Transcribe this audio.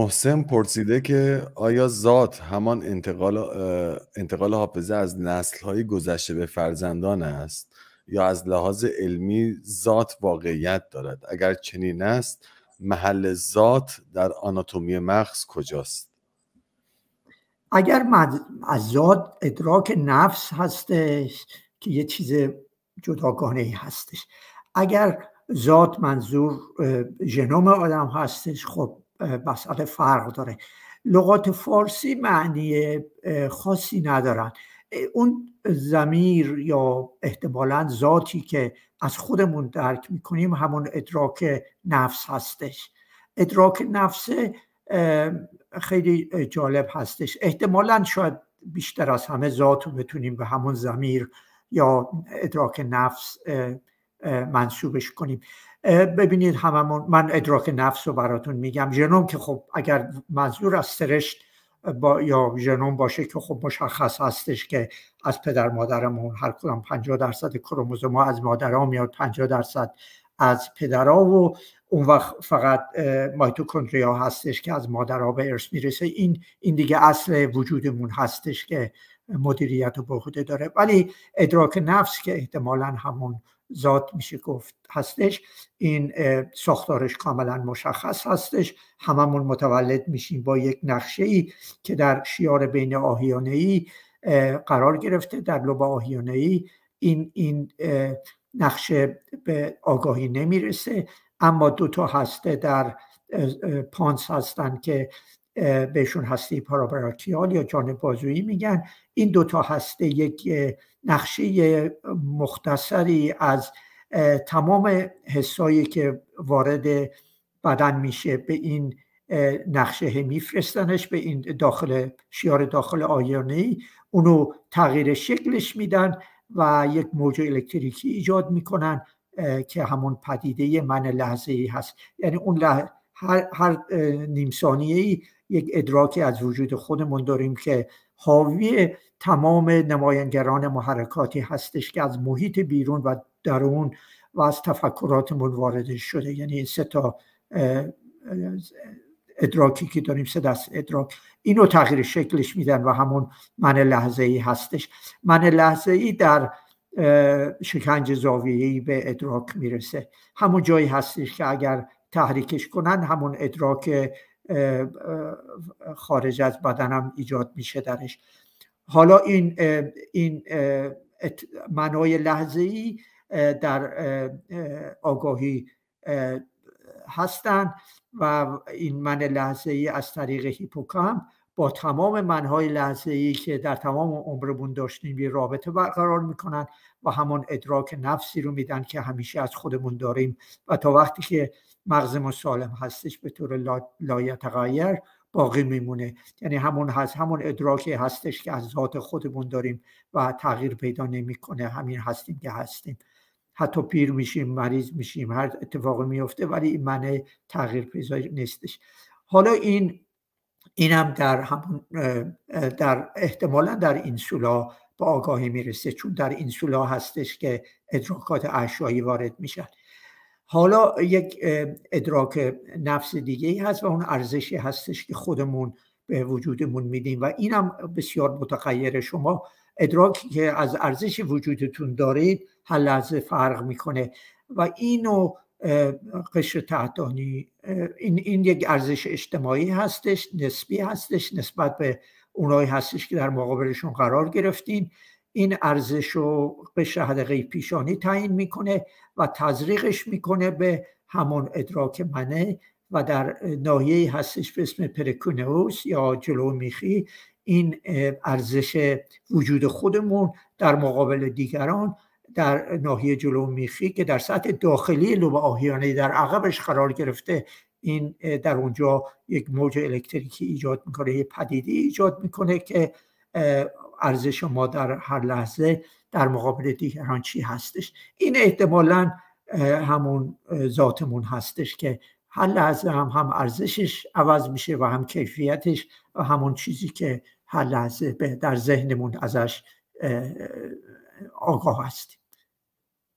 محسن پرسیده که آیا ذات همان انتقال انتقال حافظه از های گذشته به فرزندان است یا از لحاظ علمی ذات واقعیت دارد اگر چنین است محل ذات در آناتومی مغز کجاست اگر از ذات ادراک نفس هستش که یه چیز جداگانه ای هستش اگر ذات منظور ژنوم آدم هستش خب مسئله فرق داره لغات فارسی معنی خاصی ندارن اون زمیر یا احتمالا ذاتی که از خودمون درک میکنیم همون ادراک نفس هستش ادراک نفس خیلی جالب هستش احتمالا شاید بیشتر از همه ذات رو بتونیم به همون زمیر یا ادراک نفس منصوبش کنیم ببینید هممون من ادراک نفس رو براتون میگم ژنوم که خب اگر منظور از سرشت با یا ژنوم باشه که خب مشخص هستش که از پدر مادرمون هر کدام 50 درصد کروموزوم از مادرها میاد 50 درصد از پدرها و اون وقت فقط مایتوکندریا هستش که از مادرها به ارث میرسه این این دیگه اصل وجودمون هستش که مدیریت و به داره ولی ادراک نفس که احتمالا همون ذات میشه گفت هستش این ساختارش کاملا مشخص هستش هممون متولد میشیم با یک نقشه ای که در شیار بین آهیانه ای قرار گرفته در لب آهیانه ای این این نقشه به آگاهی نمیرسه اما دو تا هسته در پانس هستند که بهشون هسته پارابراتیال یا جانب بازویی میگن این دوتا هسته یک نقشه مختصری از تمام حسایی که وارد بدن میشه به این نقشه میفرستنش به این داخل شیار داخل ای، اونو تغییر شکلش میدن و یک موج الکتریکی ایجاد میکنن که همون پدیده من لحظه ای هست یعنی اون لح... هر, هر نیم ثانیه ای یک ادراکی از وجود خودمون داریم که حاوی تمام نماینگران محرکاتی هستش که از محیط بیرون و درون و از تفکراتمون وارد شده یعنی این سه تا ادراکی که داریم سه دست ادراک اینو تغییر شکلش میدن و همون من لحظه ای هستش من لحظه ای در شکنج ای به ادراک میرسه همون جایی هستش که اگر تحریکش کنن همون ادراک خارج از بدنم ایجاد میشه درش حالا این این منای لحظه ای در آگاهی هستند و این من لحظه ای از طریق هیپوکام با تمام منهای لحظه ای که در تمام عمرمون داشتیم یه رابطه برقرار میکنن و همان ادراک نفسی رو میدن که همیشه از خودمون داریم و تا وقتی که مغزمون سالم هستش به طور لایتغیر باقی میمونه یعنی همون هست همون ادراکی هستش که از ذات خودمون داریم و تغییر پیدا نمیکنه همین هستیم که هستیم حتی پیر میشیم مریض میشیم هر اتفاقی میفته ولی این منه تغییر پیدا نیستش حالا این اینم هم در همون در احتمالا در اینسولا به آگاهی میرسه چون در اینسولا هستش که ادراکات اشیایی وارد میشن حالا یک ادراک نفس دیگه ای هست و اون ارزشی هستش که خودمون به وجودمون میدیم و این هم بسیار متغیر شما ادراکی که از ارزش وجودتون دارید هر لحظه فرق میکنه و اینو قشر تحتانی این, این یک ارزش اجتماعی هستش نسبی هستش نسبت به اونایی هستش که در مقابلشون قرار گرفتین این ارزش و قشر حدقه پیشانی تعیین میکنه و تزریقش میکنه به همون ادراک منه و در ناحیه هستش به اسم پرکونئوس یا جلو میخی این ارزش وجود خودمون در مقابل دیگران در ناحیه جلو میخی که در سطح داخلی لوب آهیانه در عقبش قرار گرفته این در اونجا یک موج الکتریکی ایجاد میکنه یه پدیده ایجاد میکنه که ارزش ما در هر لحظه در مقابل دیگران چی هستش این احتمالا همون ذاتمون هستش که هر لحظه هم هم ارزشش عوض میشه و هم کیفیتش و همون چیزی که هر لحظه در ذهنمون ازش آگاه هستیم